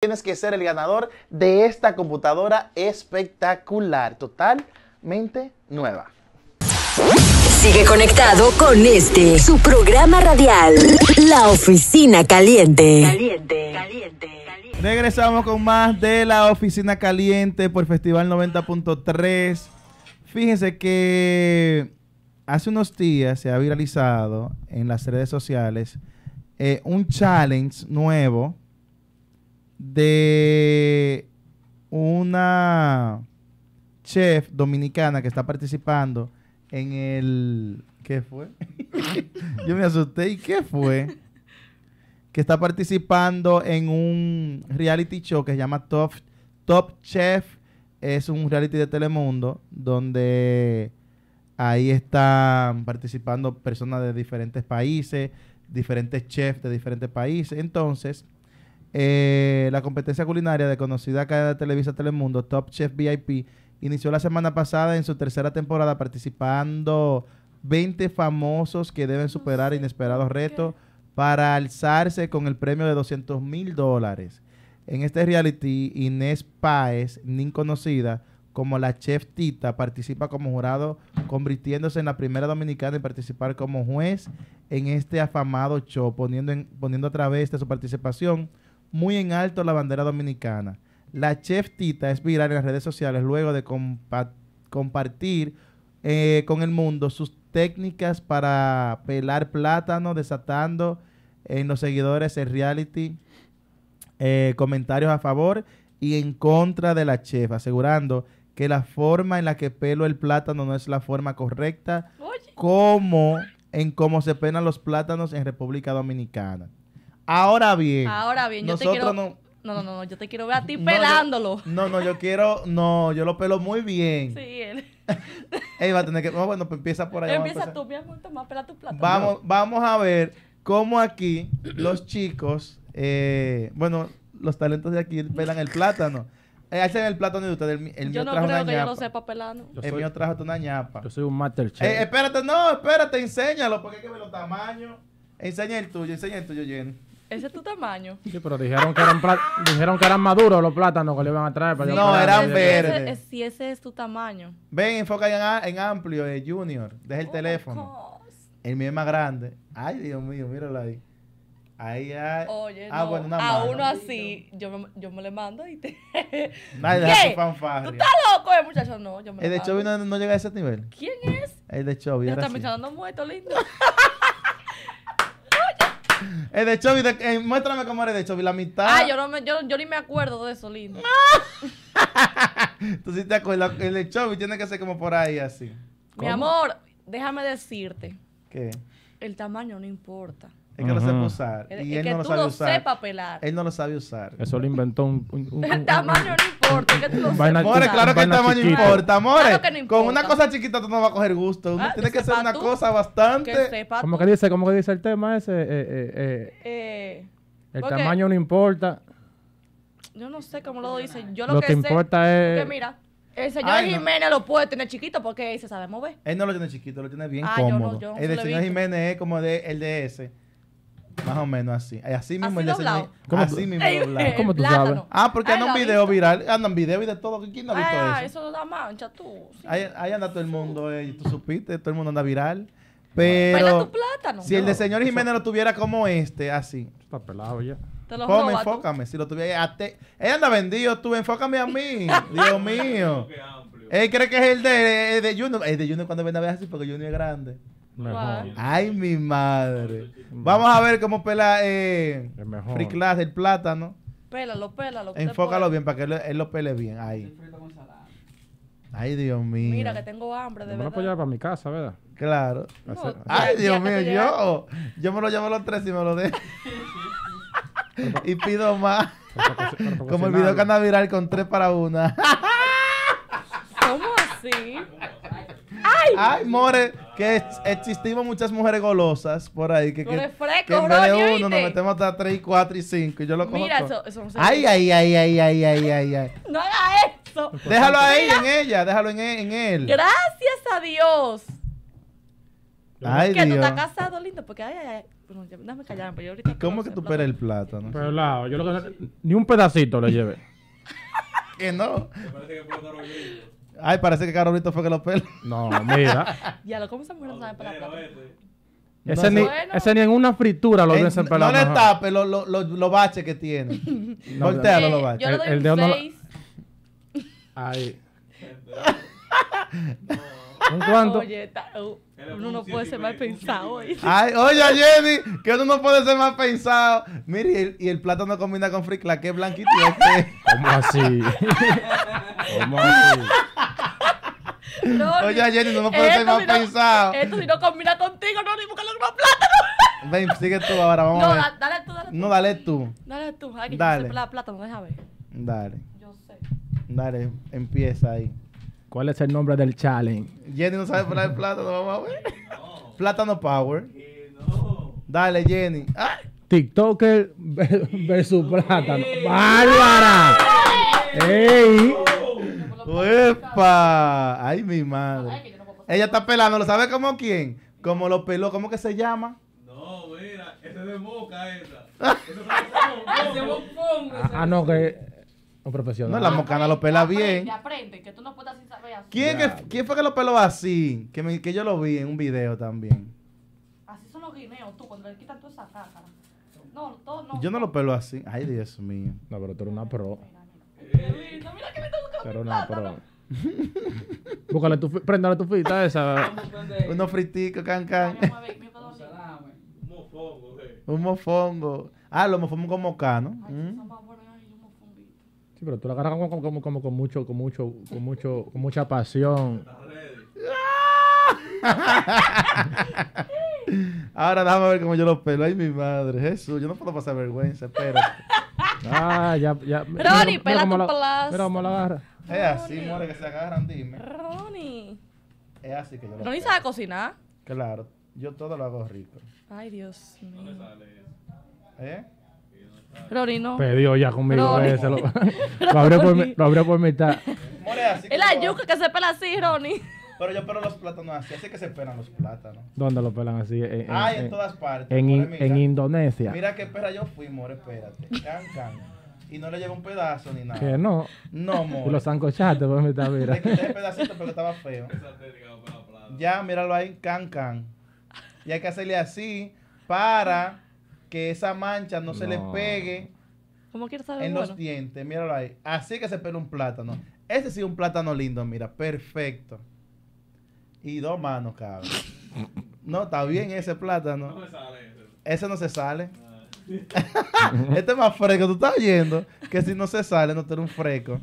tienes que ser el ganador de esta computadora espectacular, totalmente nueva. Sigue conectado con este, su programa radial, La Oficina Caliente. Caliente, caliente. Regresamos con más de La Oficina Caliente por Festival 90.3. Fíjense que hace unos días se ha viralizado en las redes sociales eh, un challenge nuevo de una chef dominicana que está participando en el... ¿Qué fue? Yo me asusté. ¿Y qué fue? Que está participando en un reality show que se llama Top, Top Chef. Es un reality de Telemundo donde ahí están participando personas de diferentes países, diferentes chefs de diferentes países. Entonces, eh, la competencia culinaria de conocida cadena de Televisa Telemundo, Top Chef VIP, inició la semana pasada en su tercera temporada participando 20 famosos que deben superar inesperados retos para alzarse con el premio de 200 mil dólares. En este reality, Inés Paez ni conocida como la chef Tita, participa como jurado, convirtiéndose en la primera dominicana en participar como juez en este afamado show, poniendo, poniendo a través de su participación muy en alto la bandera dominicana. La chef Tita es viral en las redes sociales luego de compartir eh, con el mundo sus técnicas para pelar plátano, desatando en los seguidores el reality eh, comentarios a favor y en contra de la chef, asegurando que la forma en la que pelo el plátano no es la forma correcta, como en cómo se pelan los plátanos en República Dominicana. Ahora bien. yo nosotros te quiero... No... No, no, no, yo te quiero ver a ti pelándolo. no, no, yo quiero, no, yo lo pelo muy bien. Sí, él. Ey, va a tener que, oh, bueno, pues empieza por allá. Empieza tú, mi amor, toma, pela tu plátano. Vamos, vamos a ver cómo aquí los chicos, eh, bueno, los talentos de aquí pelan el plátano. hacen eh, el plátano de ustedes, el, mío trajo Yo no creo que yo lo sepa pelando. El mío trajo una ñapa. Yo soy un master chef. Eh, espérate, no, espérate, enséñalo, porque hay que ver los tamaños. Enseña el tuyo, enseña el tuyo, Jenny. Ese es tu tamaño. Sí, pero dijeron que eran, dijeron que eran maduros los plátanos que le iban a traer. Para no, eran verdes. si ese es tu tamaño. Ven, enfoca en, en amplio, eh, Junior. Deja el oh teléfono. El mío es más grande. Ay, Dios mío, míralo ahí. Ahí hay. Oye, ah, no. a uno así, yo me, yo me le mando y te. Nadie ¿Tú estás loco, eh, muchacho? No, yo me El de Chovy no, no, llega a ese nivel. ¿Quién es? El de Chovy. está echando muerto, lindo. El eh, de Chovy, eh, muéstrame cómo eres de Chovy, la mitad. Ah, yo, no yo, ni me acuerdo de eso, lindo. Tú sí te acuerdas, el de Chovy tiene que ser como por ahí, así. Mi amor, déjame decirte. ¿Qué? El tamaño no importa. Es que lo no sabe usar. y él no lo sabe usar. pelar. Él no lo sabe usar. Eso lo inventó un. el tamaño no importa. Es que tú lo claro que el tamaño importa, amores. Ah, claro no Con una cosa chiquita tú no vas a coger gusto. Ah, tiene que, ser una cosa bastante. como que dice, como que dice el tema ese? Eh, eh, eh, eh. eh el tamaño no importa. Yo no sé cómo lo dice. Yo lo, lo que, importa es. Que mira. El señor Jiménez lo puede tener chiquito porque se sabe mover. Él no lo tiene chiquito, lo tiene bien ah, cómodo. el señor Jiménez es como de, el de ese más o menos así. Eh, así mismo el señor ¿Cómo así mismo eh, tú sabes? Ah, porque andan video viral. Andan video y de todo. ¿Quién no ha visto ah, eso? eso da mancha, tú. Ahí, anda todo el mundo. Eh, tú supiste, todo el mundo anda viral. Pero si el de señor Jiménez lo tuviera como este, así. Está pelado ya. Te lo Come, enfócame. Si lo tuviera Él anda vendido, tú, enfócame a mí. Dios mío. Él cree que es el de, de Junior. El de Junior cuando viene a ver así, porque Junior es grande. Mejor. Ay, mi madre. Vamos a ver cómo pela eh, Free Class el plátano. Pélalo, pélalo. Enfócalo bien para que él, lo pele bien. Ay, Dios mío. Mira que tengo hambre, de no verdad. Me lo puedo llevar para mi casa, ¿verdad? Claro. Ay, Dios mío, yo. Yo me lo llevo a los tres y me lo dejo. y pido más. Como el video que anda viral con tres para una. ¿Cómo así? ¡Ay! ¡Ay, more! que existimos muchas mujeres golosas por ahí. Que, que, fresco, que en vez de uno nos metemos hasta 3, 4 y 5. Y yo lo cojo. Mira, eso, no se ay, ay, ay, ay, ay, ay, ay, ay. no haga eso. Déjalo ahí en ella, déjalo en, e, en él. Gracias a Dios. Ay, que Dios. tú estás casado, lindo, porque ay, ay, ay. Bueno, ya, déjame pero pues, yo ahorita. ¿Y cómo que tú peras el plátano? Pero lado, yo lo que. Ni un pedacito le llevé. que no. Me parece que huevos. Ay, parece que Carolito fue que lo peló. No, mira. ya lo, ¿cómo esa mujer eh, no sabe ese, ni, ni, en una fritura lo hubiesen eh, pelado. No le tape los lo, baches que tiene. no, Voltealo eh, los baches. el, de un No Ay. ¿Un cuánto? Oye, uh, uno no puede ser más pensado. Ay, oye, Jenny, que uno no puede ser más pensado. Mire, y el, plato no plátano combina con fricla, que es blanquito. Este. ¿Cómo así? ¿Cómo así? Oye, Jenny, no, me puedes ser más pensado. Esto si no combina contigo, no, ni buscarlo los más plátano. Ven, sigue tú ahora, vamos no, a ver. dale tú, dale tú. No, dale tú. Dale tú, Ay, que dale. Yo sé plátano, déjame. Dale. Yo sé. Dale, empieza ahí. ¿Cuál es el nombre del challenge? Jenny no sabe poner el plátano, vamos a ver. Plátano Power. Dale, Jenny. ¡Ah! TikToker versus plátano. ¡Bárbara! ¡Ey! ¡Epa! ¡Ay, mi madre! Ella está pelando, ¿lo ¿sabe como quién? Como lo peló, ¿cómo que se llama? No, mira, ese es de moca esa. Ese es Ah, no, que un profesional. No, la mocana lo pela bien. Aprende, que tú no puedes saber así. ¿Quién, ¿Quién fue que lo peló así? Que, me, que yo lo vi en un video también. Así son los guineos, tú, cuando le quitan toda esa cara. No, todo no. Yo no lo pelo así. Ay, Dios mío. No, pero tú eres una pro pero no, pero tu, préndale tu fita esa. Unos friticos, cancan. Un mofongo. Ah, los mofongos como cano. ¿no? Mm. Sí, pero tú la agarras como, como, como, con mucho, con mucho, con mucho, con mucha pasión. Ahora dame a ver cómo yo los pelo. Ay, mi madre, Jesús, yo no puedo pasar vergüenza, espérate. Ah, ya, ya. pero ni pela la, Mira la es así, more, que se agarran, dime. Ronnie. Es así que yo lo Ronnie sabe cocinar. Claro, yo todo lo hago rico. Ay, Dios mío. No le sale ¿Eh? Ronnie no. Pedió ya conmigo ese. Lo, abrió por, lo por mitad. More, así es la yuca que se pela así, Ronnie. Pero yo pelo los plátanos así, así que se pelan los plátanos. ¿Dónde los pelan así? Ay, en, todas partes. En, Indonesia. Mira qué perra yo fui, more, espérate. Can, can y no le lleva un pedazo ni nada. Que no. No, amor. Lo sancochaste, pues me está mira. Le quité el pedacito porque estaba feo. ya, míralo ahí, can can. Y hay que hacerle así para que esa mancha no, se le pegue en los dientes. Míralo ahí. Así que se pela un plátano. Ese sí es un plátano lindo, mira, perfecto. Y dos manos, cabrón. no, está bien ese plátano. No me sale ese. Ese no se sale. este es más fresco, tú estás oyendo. Que si no se sale, no tiene un fresco.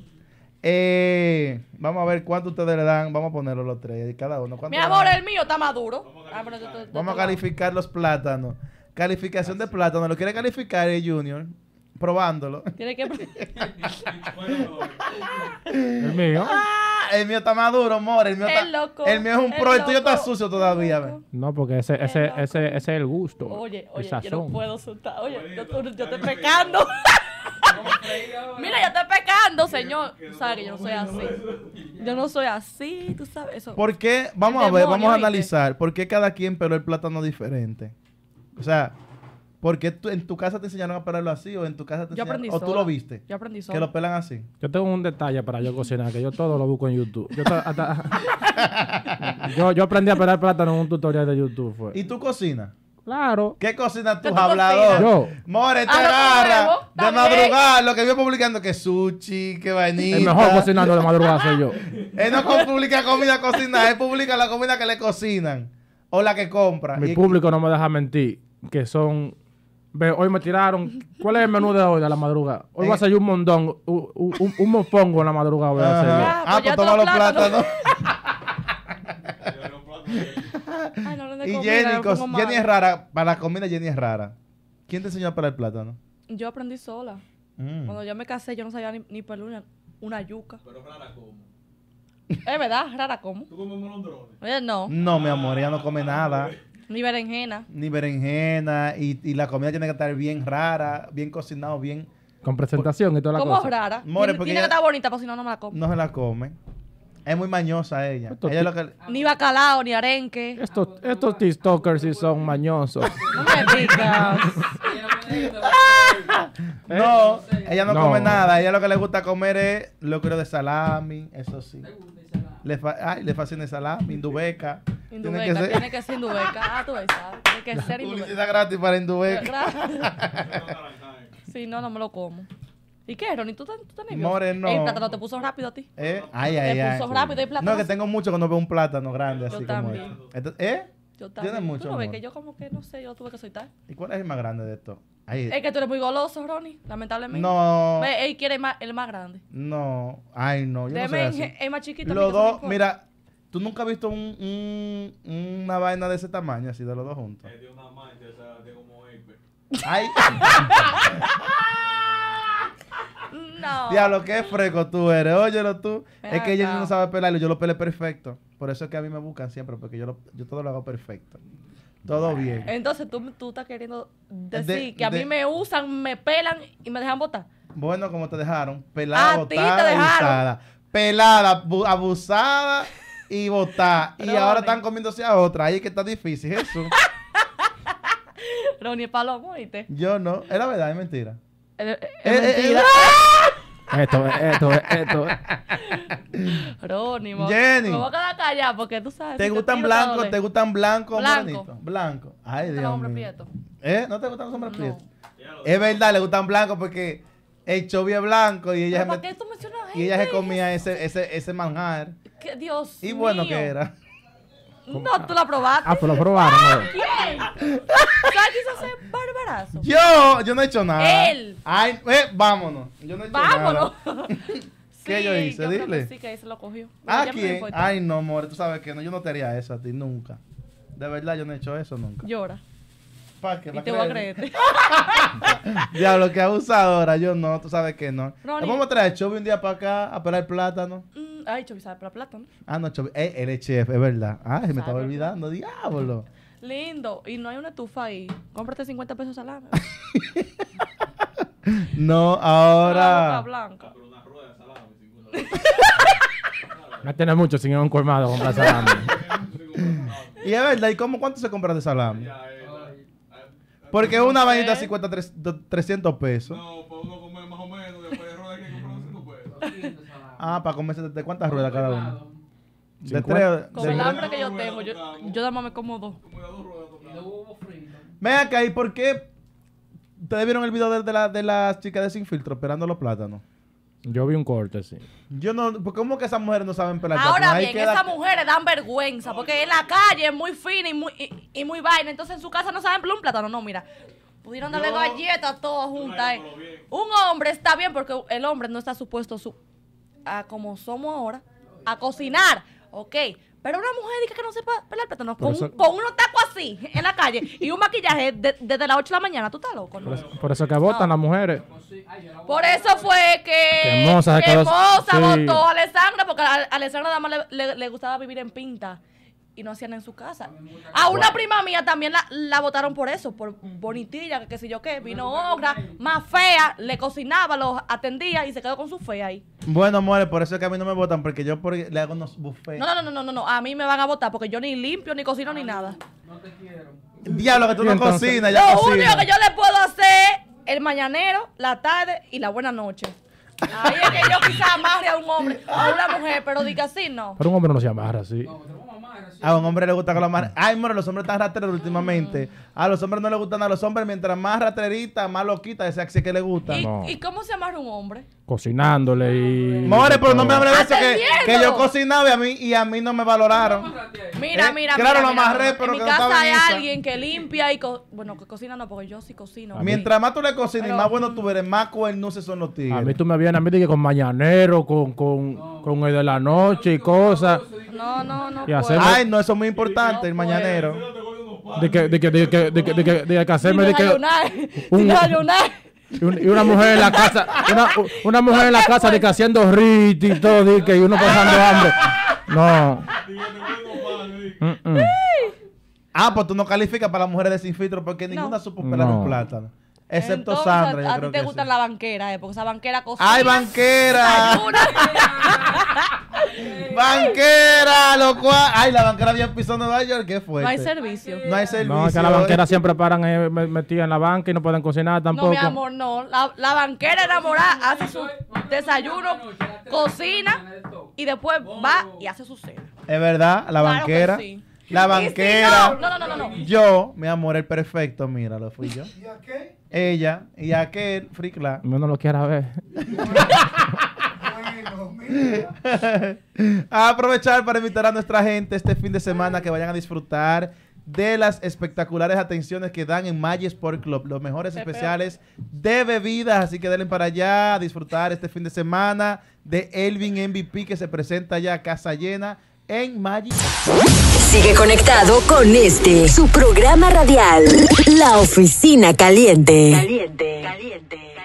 Eh, vamos a ver cuánto ustedes le dan. Vamos a ponerlo los tres, cada uno. Mi amor, el mío está maduro. vamos a calificar ah, los plátanos. Calificación de plátano. ¿Lo quiere calificar el eh, Junior? Probándolo. el mío. Ah, el mío está más duro, more. El mío, está, el mío es un pro. el tuyo está sucio todavía, No, porque ese, ese, ese, ese, es el gusto. Oye, oye, yo no puedo soltar. Oye, yo, estoy pecando. Mira, yo estoy pecando, señor. Tú sabes que yo no soy así. Yo no soy así, tú sabes eso. ¿Por qué? Vamos a ver, vamos a analizar. ¿Por qué cada quien peló el plátano diferente? O sea, porque en tu casa te enseñaron a pelarlo así o en tu casa te yo enseñaron... o tú lo viste. Yo aprendí Que lo pelan así. Yo tengo un detalle para yo cocinar, que yo todo lo busco en YouTube. Yo, yo, aprendí a pelar plátano en un tutorial de YouTube. ¿Y tú cocinas? Claro. ¿Qué cocinas tú, habladores? Yo. More, te ah, agarra de madrugada. Lo que vio publicando que sushi, que vainita. El mejor cocinando de madrugada soy yo. Él no publica comida cocinada, él publica la comida que le cocinan o la que compra. Mi público no me deja mentir, que son Ve, hoy me tiraron. ¿Cuál es el menú de hoy de la madrugada? Hoy va a salir eh. un mondón, un, un, un mofongo en la madrugada. Voy a hacer. Ah, ah, pues, ah, pues toma los plátanos. Ay, no, y Jenny, Jenny es rara. Para la comida, Jenny es rara. ¿Quién te enseñó a pelar el plátano? Yo aprendí sola. Mm. Cuando yo me casé, yo no sabía ni, ni pelar una, yuca. Pero rara como. Es verdad, rara como. ¿Tú comes molondrones? no. No, mi amor, ella no come nada. Ni berenjena. Ni berenjena. Y, y la comida tiene que estar bien rara, bien cocinado, bien... Con presentación y toda la cosa. ¿Cómo rara? tiene, que estar bonita, porque si no, no me la come. No se la come. Es muy mañosa ella. ella Ni bacalao, ni arenque. Estos, estos TikTokers sí son mañosos. no me picas. no, ella no, come nada. Ella lo que le gusta comer es locro de salami, eso sí. Le, fa ay, le hacen salami, indubeca. Indubeca, tiene que ser, tiene que ser indubeca. Ah, ah, tiene que ser indubeca. Publicidad gratis para indubeca. sí, no, no me lo como. ¿Y qué, Ronnie? ¿Tú, tú tenés Moreno. El plátano te puso rápido a ti. ¿Eh? Ay, ay, te ay. Te puso rápido el plátano. No, que tengo mucho cuando veo un plátano grande así como este. ¿Eh? Yo también. Tienes mucho. Tú no ves que yo como que no sé, yo tuve que soltar. ¿Y cuál es el más grande de estos? es que tú eres muy goloso, Ronnie, lamentablemente. No. él quiere el más grande. No. Ay, no. Yo no Es más chiquito. Los dos, mira, tú nunca has visto un, un, una vaina de ese tamaño, así de los dos juntos. Es de una mancha, o sea, de como Ay. no. Diablo, qué freco tú eres. Óyelo tú. es que ella no sabe pelarlo. Yo lo pelé perfecto. Por eso es que a mí me buscan siempre, porque yo, lo, yo todo lo hago perfecto. Todo bien. Entonces tú, tú estás queriendo decir que a mí me usan, me pelan y me dejan botar. Bueno, como te dejaron, pelada, abusada. Pelada, abusada y botada. y ahora están comiéndose a otra. Ahí es que está difícil eso. Ronnie Palomo, ¿viste? Yo no. la verdad, es mentira. Eh, eh, eh, es, es, mentira. ¡Ah! Esto es, esto es, esto es. Rónimo. Jenny. Me voy a quedar callada porque tú sabes. ¿Te gustan blancos? ¿Te gustan blancos, Blanco. Blanco. Ay, Dios hombre hombres Prieto. ¿Eh? ¿No te gustan los hombres no. prietos? Es verdad, le gustan blancos porque el chovy es blanco y ella, se, y ella se comía ese, ese, ese manjar. ¿Qué, Dios Y bueno mío. que era. No, tú la probaste. Ah, tú la probaste. ¿Quién? ¿Sabes qué se hace yo, yo no he hecho nada. Él. Ay, eh, vámonos. Yo no he hecho vámonos. ¿Qué yo hice? Dile. Sí, que se lo cogió. Ah, pues. Ay, no, more, tú sabes que no, yo no te haría eso a ti nunca. De verdad, yo no he hecho eso nunca. Llora. ¿Para qué? y te voy a creerte. Diablo, que abusadora. Yo no, tú sabes que no. Vamos a traer Chubby un día para acá a pelar plátano. Mm, ay, Chubby sabe pelar plátano. Ah, no, Eh, él chef, es verdad. Ay, me estaba olvidando. Diablo lindo y no hay una tufa ahí, cómprate 50 pesos de año. no, ahora. Una blanca. de rueda no tiene mucho sin un colmado comprar salami. y es verdad, ¿y cómo cuánto se compra de salami? Eh, eh, Porque una vainita cuesta 300 pesos. No, para uno come más o menos, después de ruedas hay que comprar 200 mm. pesos. Ah, para comerse de cuántas ruedas cada uno. De Con el hambre que yo tengo, yo, yo nada me como dos. Ven acá, ¿y por qué? ¿Ustedes vieron el video de, la, de las chicas de Sin Filtro esperando los plátanos? Yo vi un corte, sí. Yo no, pues, ¿cómo que esas mujeres no saben pelar Ahora bien, esas mujeres dan vergüenza, porque en la calle es muy fina y muy, y, muy vaina, entonces en su casa no saben pelar un plátano, no, mira. Pudieron darle galletas todas juntas. Eh. Un hombre está bien porque el hombre no está supuesto como somos ahora a cocinar. Ok, pero una mujer dice que no sepa pelar con, con unos tacos así en la calle y un maquillaje desde las 8 de la mañana. ¿Tú estás loco? No? Por, eso, que votan las mujeres. Por eso fue que, Hermosa hermosa votó a Alessandra porque a Alessandra nada le, le gustaba vivir en pinta y no hacían en su casa. A una prima mía también la, votaron por eso, por bonitilla, que sé yo qué. Vino obra más fea, le cocinaba, los atendía y se quedó con su fe ahí. Bueno, amores, por eso es que a mí no me votan, porque yo le hago unos buffets. No, no, no, no, no, no, a mí me van a votar porque yo ni limpio, ni cocino, ni nada. No te quiero. Diablo, que tú no cocinas, Lo único que yo le puedo hacer el mañanero, la tarde y la buena noche. Ahí es que yo quizá amarre a un hombre a una mujer, pero diga así no. Pero un hombre no se amarra así. No, a un hombre le gusta que lo amarren. Ay, more, los hombres están rateros últimamente. A los hombres no le gustan a los hombres. Mientras más raterita, más loquita, ese axi que le gusta. ¿Y, ¿Y cómo se amarra un hombre? Cocinándole y. More, pero no me hable de eso, que, que yo cocinaba y a mí, y a mí no me valoraron. Mira, eh, mira, claro, mira, lo amarré, pero en mi que casa hay alguien que limpia y... bueno, que cocina no, porque yo sí cocino. Mientras más tú le cocinas y más bueno tú mm. eres, más se son los tigres. A mí tú me vienes a mí que con mañanero, con, con, con el de la noche y cosas. No, no, no. Ay, no, eso es muy importante, el mañanero. De que, de que, de que, de que, de que, de hacerme de que. y una mujer en la casa, una, una mujer en la casa de que haciendo rit y todo, que y uno pasando hambre. No. Ah, pues tú no calificas para las mujeres de sin filtro porque ninguna supo pelar no. un plátano. Excepto Sandra. Yo a, ti te gusta la banquera, eh, porque esa banquera cocina. ¡Ay, banquera! ¡Banquera! Lo cual. Ay, la banquera bien pisando Nueva York. ¿Qué fue? No hay servicio. No hay servicio. No, es que la banquera siempre paran eh, metida en la banca y no pueden cocinar tampoco. No, mi amor, no. La, la banquera enamorada hace su desayuno, cocina y después va y hace su cena. Es verdad, la banquera. La banquera. No, no? No, no, yo, mi amor, el perfecto, mira, lo fui yo. ¿Y qué? Ella y aquel, frikla No, no lo quiera ver. a aprovechar para invitar a nuestra gente este fin de semana que vayan a disfrutar de las espectaculares atenciones que dan en Magic Sport Club, los mejores especiales de bebidas, así que denle para allá a disfrutar este fin de semana de Elvin MVP que se presenta ya a casa llena en Magic. Sigue conectado con este, su programa radial, La Oficina Caliente. Caliente, caliente.